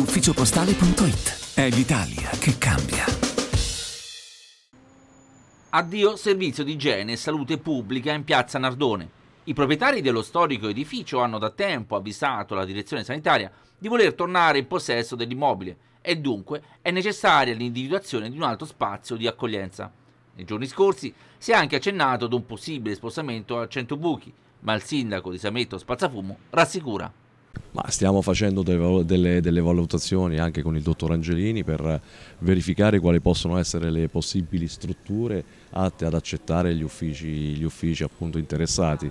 ufficiopostale.it. È l'Italia che cambia. Addio servizio di igiene e salute pubblica in piazza Nardone. I proprietari dello storico edificio hanno da tempo avvisato la direzione sanitaria di voler tornare in possesso dell'immobile e dunque è necessaria l'individuazione di un altro spazio di accoglienza. Nei giorni scorsi si è anche accennato ad un possibile spostamento a 100 buchi, ma il sindaco di Sametto Spazzafumo rassicura. Ma stiamo facendo delle, delle, valutazioni anche con il dottor Angelini per verificare quali possono essere le possibili strutture atte ad accettare gli uffici, gli uffici interessati.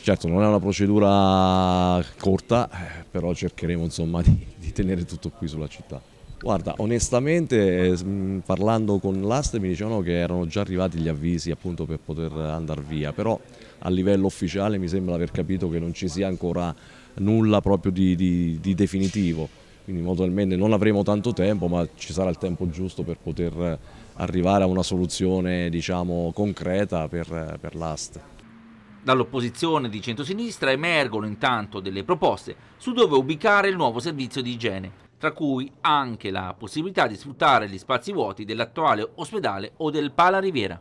Certo non è una procedura corta, eh, però cercheremo insomma, di, di tenere tutto qui sulla città. Guarda, onestamente mm, parlando con l'asta mi dicevano che erano già arrivati gli avvisi appunto per poter andare via, però a livello ufficiale mi sembra aver capito che non ci sia ancora nulla proprio di, di, di definitivo, quindi probabilmente non avremo tanto tempo ma ci sarà il tempo giusto per poter arrivare a una soluzione diciamo, concreta per, per l'asta. Dall'opposizione di centrosinistra emergono intanto delle proposte su dove ubicare il nuovo servizio di igiene, tra cui anche la possibilità di sfruttare gli spazi vuoti dell'attuale ospedale o del Pala Riviera.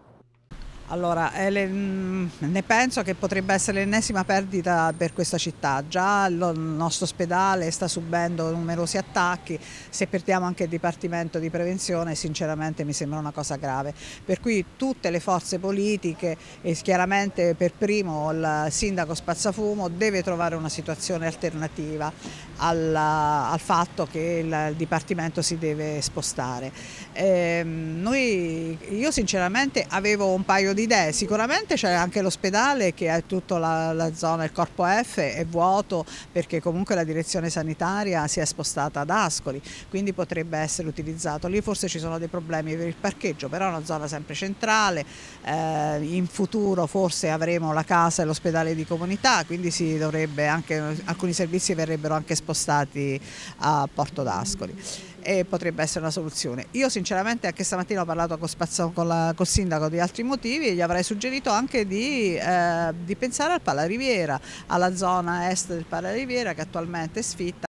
Allora, mm, ne penso che potrebbe essere l'ennesima perdita per questa città. Già il nostro ospedale sta subendo numerosi attacchi, se perdiamo anche il Dipartimento di Prevenzione sinceramente mi sembra una cosa grave. Per cui tutte le forze politiche e chiaramente per primo il sindaco Spazzafumo deve trovare una situazione alternativa al, al fatto che il, Dipartimento si deve spostare. Ehm, noi, io sinceramente avevo un paio di di idee. Sicuramente c'è anche l'ospedale che è tutta la, la, zona, il corpo F è vuoto perché comunque la direzione sanitaria si è spostata ad Ascoli, quindi potrebbe essere utilizzato. Lì forse ci sono dei problemi per il parcheggio, però è una zona sempre centrale, eh, in futuro forse avremo la casa e l'ospedale di comunità, quindi anche, alcuni servizi verrebbero anche spostati a Porto d'Ascoli e potrebbe essere una soluzione. Io sinceramente anche stamattina ho parlato con, con, la, con il sindaco di altri motivi gli avrei suggerito anche di, eh, di pensare al Palariviera, alla zona est del Palariviera che attualmente è sfitta